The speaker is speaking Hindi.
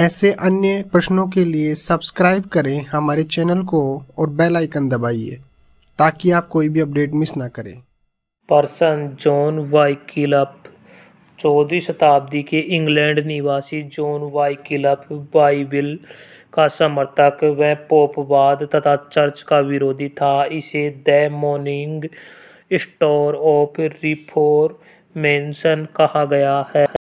ऐसे अन्य प्रश्नों के लिए सब्सक्राइब करें हमारे चैनल को और बेल आइकन दबाइए ताकि आप कोई भी अपडेट मिस ना करें पर्सन जॉन वाइकिलप चौदहवीं शताब्दी के इंग्लैंड निवासी जॉन वाइकिलप बाइबिल का समर्थक व पोपवाद तथा चर्च का विरोधी था इसे the morning star of reformation कहा गया है